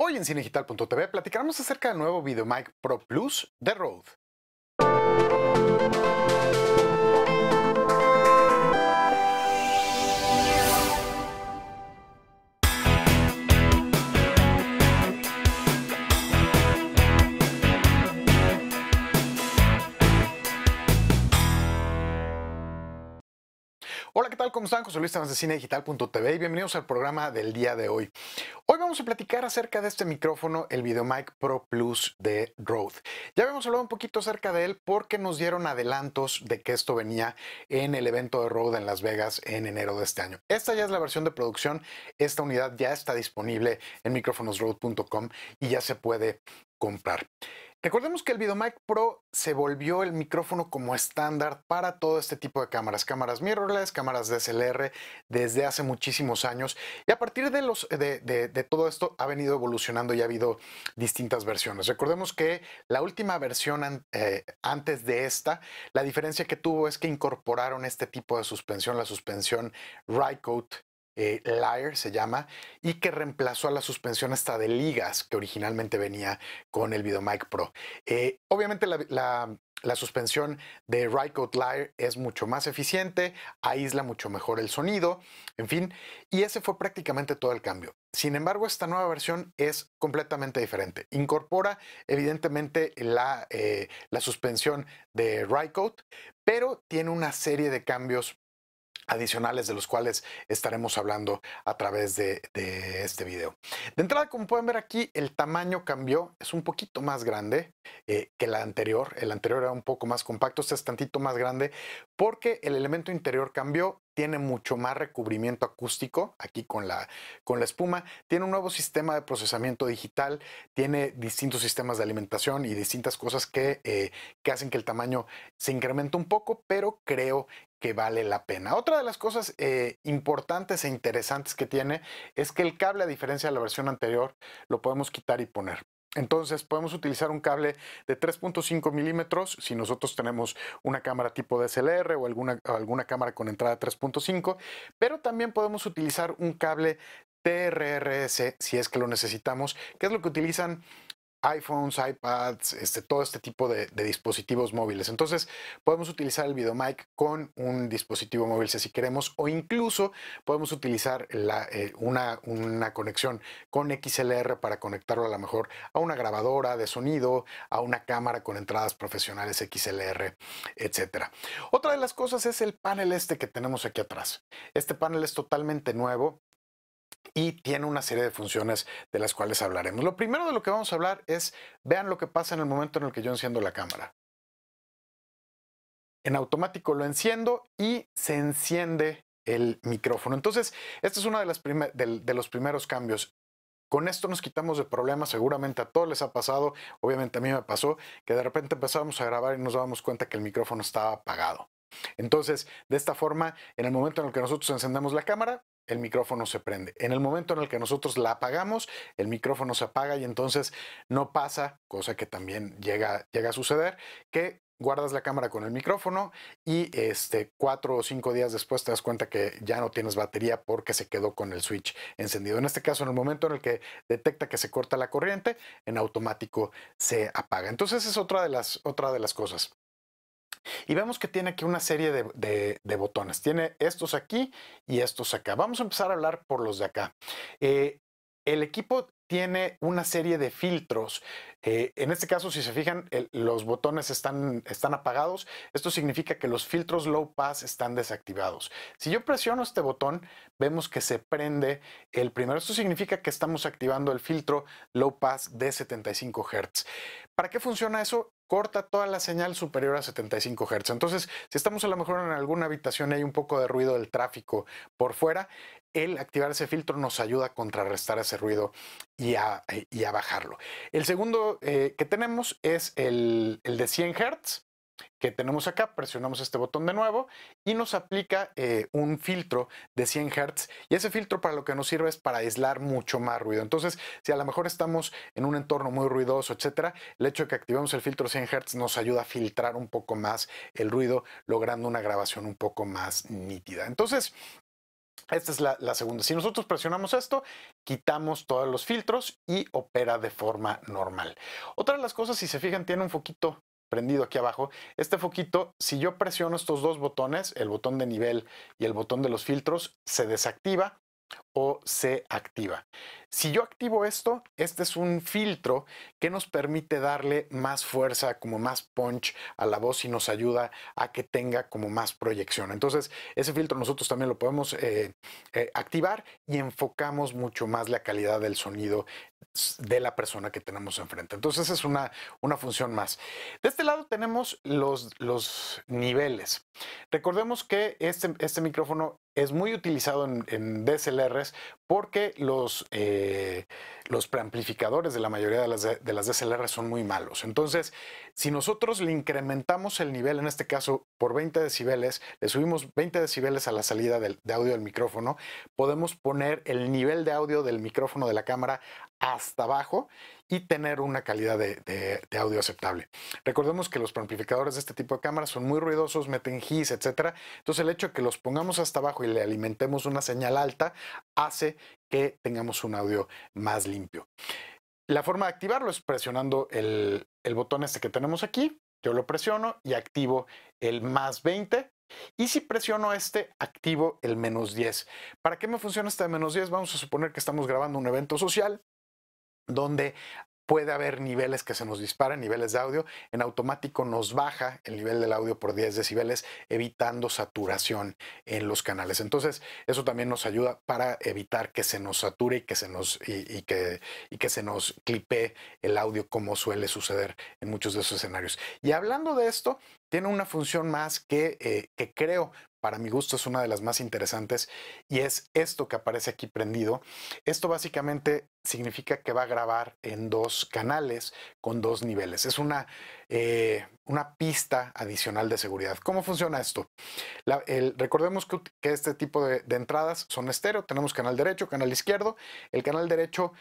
Hoy en cinegital.tv platicaremos acerca del nuevo VideoMic Pro Plus de Rode. Hola, ¿qué tal? ¿Cómo están? José Luis de de cinedigital.tv y bienvenidos al programa del día de hoy. Hoy vamos a platicar acerca de este micrófono, el VideoMic Pro Plus de Rode. Ya habíamos hablado un poquito acerca de él porque nos dieron adelantos de que esto venía en el evento de Rode en Las Vegas en enero de este año. Esta ya es la versión de producción, esta unidad ya está disponible en micrófonosroad.com y ya se puede comprar. Recordemos que el VideoMic Pro se volvió el micrófono como estándar para todo este tipo de cámaras, cámaras mirrorless, cámaras DSLR, desde hace muchísimos años. Y a partir de, todo esto ha venido evolucionando y ha habido distintas versiones. Recordemos que la última versión eh, antes de esta, la diferencia que tuvo es que incorporaron este tipo de suspensión, la suspensión Rycote eh, se llama, y que reemplazó a la suspensión esta de ligas que originalmente venía con el VideoMic Pro. Eh, obviamente la, suspensión de Rycote Liar es mucho más eficiente, aísla mucho mejor el sonido, en fin, y ese fue prácticamente todo el cambio. Sin embargo, esta nueva versión es completamente diferente. Incorpora evidentemente la, eh, suspensión de Rycote, pero tiene una serie de cambios adicionales de los cuales estaremos hablando a través de, este video. De entrada, como pueden ver aquí, el tamaño cambió, es un poquito más grande eh, que la anterior, el anterior era un poco más compacto, este es tantito más grande porque el elemento interior cambió, tiene mucho más recubrimiento acústico aquí con la, con la espuma, tiene un nuevo sistema de procesamiento digital, tiene distintos sistemas de alimentación y distintas cosas que, eh, que hacen que el tamaño se incremente un poco, pero creo que vale la pena. Otra de las cosas eh, importantes e interesantes que tiene es que el cable, a diferencia de la versión anterior, lo podemos quitar y poner. Entonces podemos utilizar un cable de 3.5 milímetros si nosotros tenemos una cámara tipo DSLR o alguna, alguna cámara con entrada 3.5, pero también podemos utilizar un cable TRRS si es que lo necesitamos, que es lo que utilizan iPhones, iPads, este, todo este tipo de, dispositivos móviles. Entonces, podemos utilizar el videomic con un dispositivo móvil si queremos, o incluso podemos utilizar eh, una, una, conexión con XLR para conectarlo a lo mejor a una grabadora de sonido, a una cámara con entradas profesionales XLR, etc. Otra de las cosas es el panel este que tenemos aquí atrás. Este panel es totalmente nuevo, y tiene una serie de funciones de las cuales hablaremos. Lo primero de lo que vamos a hablar es, vean lo que pasa en el momento en el que yo enciendo la cámara. En automático lo enciendo y se enciende el micrófono. Entonces, esta es una de las de, los primeros cambios. Con esto nos quitamos de problemas, seguramente a todos les ha pasado, obviamente a mí me pasó, que de repente empezábamos a grabar y nos dábamos cuenta que el micrófono estaba apagado. Entonces, de esta forma, en el momento en el que nosotros encendemos la cámara, el micrófono se prende. En el momento en el que nosotros la apagamos, el micrófono se apaga y entonces no pasa, cosa que también llega, llega a suceder, que guardas la cámara con el micrófono y este, cuatro o cinco días después te das cuenta que ya no tienes batería porque se quedó con el switch encendido. En este caso, en el momento en el que detecta que se corta la corriente, en automático se apaga. Entonces es otra de las, otra de las cosas. Y vemos que tiene aquí una serie de, botones. Tiene estos aquí y estos acá. Vamos a empezar a hablar por los de acá. Eh, el equipo tiene una serie de filtros. Eh, en este caso, si se fijan, los botones están, están apagados. Esto significa que los filtros low pass están desactivados. Si yo presiono este botón, vemos que se prende el primero. Esto significa que estamos activando el filtro low pass de 75 Hz. ¿Para qué funciona eso? corta toda la señal superior a 75 Hz. Entonces, si estamos a lo mejor en alguna habitación y hay un poco de ruido del tráfico por fuera, el activar ese filtro nos ayuda a contrarrestar ese ruido y a, bajarlo. El segundo eh, que tenemos es el, el de 100 Hz que tenemos acá, presionamos este botón de nuevo y nos aplica eh, un filtro de 100 Hz y ese filtro para lo que nos sirve es para aislar mucho más ruido. Entonces, si a lo mejor estamos en un entorno muy ruidoso, etcétera, el hecho de que activemos el filtro 100 Hz nos ayuda a filtrar un poco más el ruido, logrando una grabación un poco más nítida. Entonces, esta es la, segunda. Si nosotros presionamos esto, quitamos todos los filtros y opera de forma normal. Otra de las cosas, si se fijan, tiene un poquito prendido aquí abajo, este foquito, si yo presiono estos dos botones, el botón de nivel y el botón de los filtros, se desactiva o se activa. Si yo activo esto, este es un filtro que nos permite darle más fuerza, como más punch a la voz y nos ayuda a que tenga como más proyección. Entonces, ese filtro nosotros también lo podemos eh, eh, activar y enfocamos mucho más la calidad del sonido de la persona que tenemos enfrente. Entonces, esa es una, función más. De este lado tenemos los, niveles. Recordemos que este, este micrófono es muy utilizado en, DSLRs porque los, eh, los preamplificadores de la mayoría de las, de DSLR son muy malos. Entonces, si nosotros le incrementamos el nivel, en este caso por 20 decibeles, le subimos 20 decibeles a la salida de audio del micrófono, podemos poner el nivel de audio del micrófono de la cámara hasta abajo y tener una calidad de, audio aceptable. Recordemos que los preamplificadores de este tipo de cámaras son muy ruidosos, meten gis, etc. Entonces el hecho de que los pongamos hasta abajo y le alimentemos una señal alta hace que tengamos un audio más limpio. La forma de activarlo es presionando el, botón este que tenemos aquí. Yo lo presiono y activo el más 20 y si presiono este, activo el menos 10. ¿Para qué me funciona este menos 10? Vamos a suponer que estamos grabando un evento social donde puede haber niveles que se nos disparan, niveles de audio, en automático nos baja el nivel del audio por 10 decibeles, evitando saturación en los canales. Entonces, eso también nos ayuda para evitar que se nos sature y que se nos, y, que, que se nos clipe el audio como suele suceder en muchos de esos escenarios. Y hablando de esto, tiene una función más que, eh, que creo para mi gusto es una de las más interesantes y es esto que aparece aquí prendido. Esto básicamente significa que va a grabar en dos canales con dos niveles. Es una, eh, una pista adicional de seguridad. ¿Cómo funciona esto? recordemos que, este tipo de, entradas son estéreo. Tenemos canal derecho, canal izquierdo. El canal derecho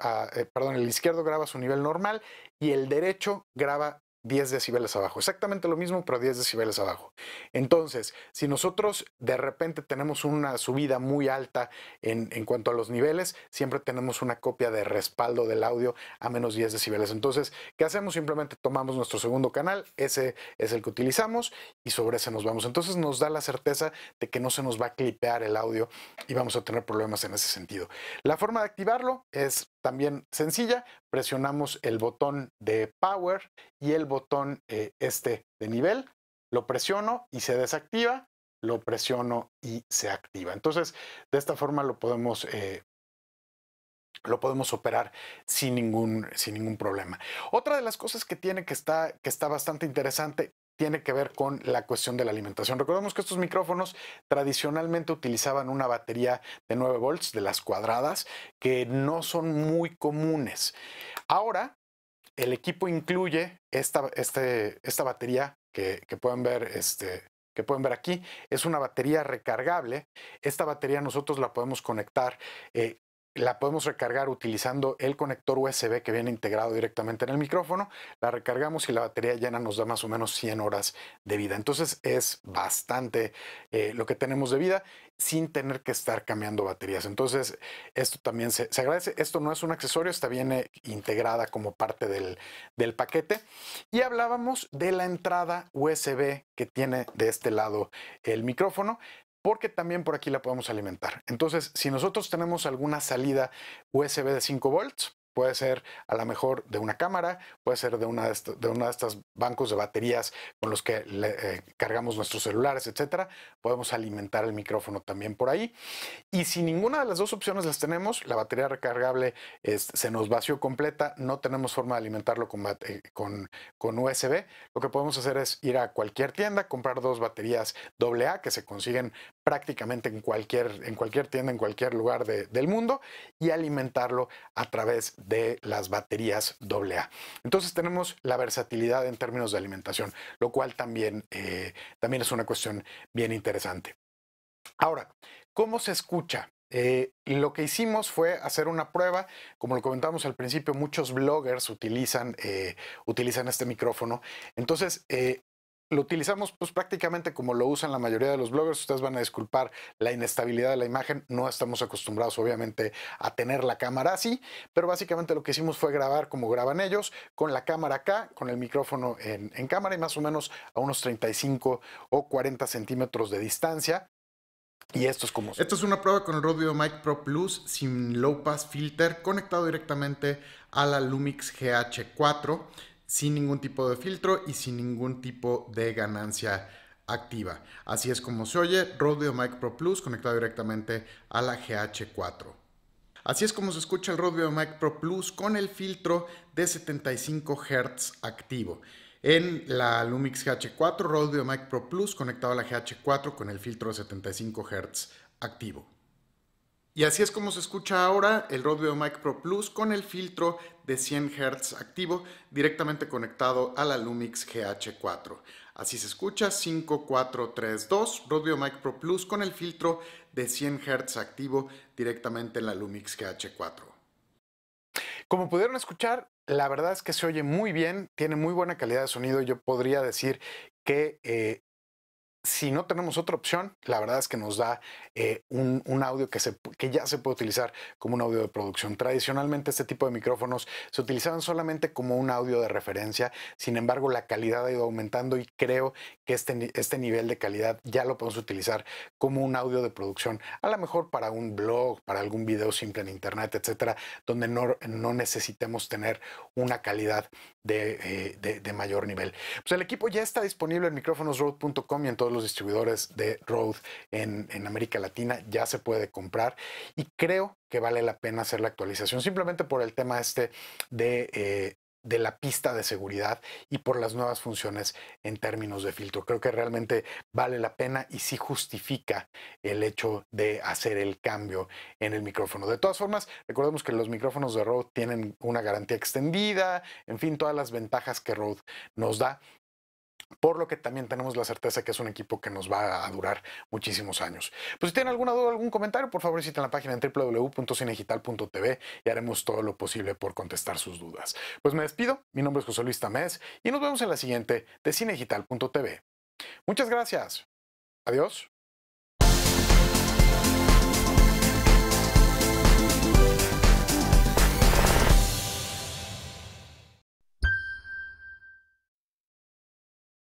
ah, eh, el izquierdo graba su nivel normal y el derecho graba 10 decibeles abajo. Exactamente lo mismo, pero 10 decibeles abajo. Entonces, si nosotros de repente tenemos una subida muy alta en, en, cuanto a los niveles, siempre tenemos una copia de respaldo del audio a menos 10 decibeles. Entonces, ¿qué hacemos? Simplemente tomamos nuestro segundo canal, ese es el que utilizamos y sobre ese nos vamos. Entonces nos da la certeza de que no se nos va a clipear el audio y vamos a tener problemas en ese sentido. La forma de activarlo es también sencilla, presionamos el botón de Power y el botón eh, este de nivel, lo presiono y se desactiva, lo presiono y se activa. Entonces, de esta forma lo podemos eh, lo podemos operar sin ningún, sin ningún problema. Otra de las cosas que tiene que está, que está bastante interesante tiene que ver con la cuestión de la alimentación. Recordemos que estos micrófonos tradicionalmente utilizaban una batería de 9 volts de las cuadradas que no son muy comunes. Ahora, el equipo incluye esta, este, esta batería que, pueden ver este, que pueden ver aquí. Es una batería recargable. Esta batería nosotros la podemos conectar eh, la podemos recargar utilizando el conector USB que viene integrado directamente en el micrófono. La recargamos y la batería llena nos da más o menos 100 horas de vida. Entonces es bastante eh, lo que tenemos de vida sin tener que estar cambiando baterías. Entonces esto también se, agradece. Esto no es un accesorio, está bien integrada como parte del, del paquete. Y hablábamos de la entrada USB que tiene de este lado el micrófono porque también por aquí la podemos alimentar. Entonces, si nosotros tenemos alguna salida USB de 5 volts, puede ser a lo mejor de una cámara, puede ser de una de, estos bancos de baterías con los que eh, cargamos nuestros celulares, etcétera. Podemos alimentar el micrófono también por ahí. Y si ninguna de las dos opciones las tenemos, la batería recargable se nos vació completa, no tenemos forma de alimentarlo con, eh, con, USB, lo que podemos hacer es ir a cualquier tienda, comprar dos baterías AA que se consiguen prácticamente en cualquier, en cualquier tienda, en cualquier lugar del mundo y alimentarlo a través de las baterías AA. Entonces tenemos la versatilidad en términos de alimentación, lo cual también, eh, también es una cuestión bien interesante. Ahora, ¿cómo se escucha? Eh, lo que hicimos fue hacer una prueba. Como lo comentamos al principio, muchos bloggers utilizan, eh, utilizan este micrófono. Entonces, lo utilizamos pues prácticamente como lo usan la mayoría de los bloggers. Ustedes van a disculpar la inestabilidad de la imagen. No estamos acostumbrados obviamente a tener la cámara así, pero básicamente lo que hicimos fue grabar como graban ellos, con la cámara acá, con el micrófono en, cámara y más o menos a unos 35 o 40 centímetros de distancia. Y esto es como... Esto es una prueba con el Rode Mic Pro Plus sin low pass filter conectado directamente a la Lumix GH4 sin ningún tipo de filtro y sin ningún tipo de ganancia activa. Así es como se oye Rodeo Mic Pro Plus conectado directamente a la GH4. Así es como se escucha el Rodeo Mic Pro Plus con el filtro de 75 Hz activo. En la Lumix GH4, Rodeo Mic Pro Plus conectado a la GH4 con el filtro de 75 Hz activo. Y así es como se escucha ahora el Rode Mic Pro Plus con el filtro de 100 Hz activo directamente conectado a la Lumix GH4. Así se escucha 5432 Rodeo Mic Pro Plus con el filtro de 100 Hz activo directamente en la Lumix GH4. Como pudieron escuchar, la verdad es que se oye muy bien, tiene muy buena calidad de sonido. Yo podría decir que eh, si no tenemos otra opción, la verdad es que nos da eh, un, audio que, se, ya se puede utilizar como un audio de producción. Tradicionalmente este tipo de micrófonos se utilizaban solamente como un audio de referencia, sin embargo la calidad ha ido aumentando y creo que este, este nivel de calidad ya lo podemos utilizar como un audio de producción, a lo mejor para un blog, para algún video simple en internet, etcétera, donde no, necesitemos tener una calidad eh, de, mayor nivel. Pues el equipo ya está disponible en micrófonosroad.com y en todos los distribuidores de Rode en, América Latina, ya se puede comprar y creo que vale la pena hacer la actualización simplemente por el tema este de eh, de la pista de seguridad y por las nuevas funciones en términos de filtro. Creo que realmente vale la pena y sí justifica el hecho de hacer el cambio en el micrófono. De todas formas, recordemos que los micrófonos de Rode tienen una garantía extendida, en fin, todas las ventajas que Rode nos da por lo que también tenemos la certeza que es un equipo que nos va a durar muchísimos años. Pues si tienen alguna duda o algún comentario, por favor visiten la página en www.cinegital.tv y haremos todo lo posible por contestar sus dudas. Pues me despido, mi nombre es José Luis Tamés y nos vemos en la siguiente de cinegital.tv. Muchas gracias. Adiós.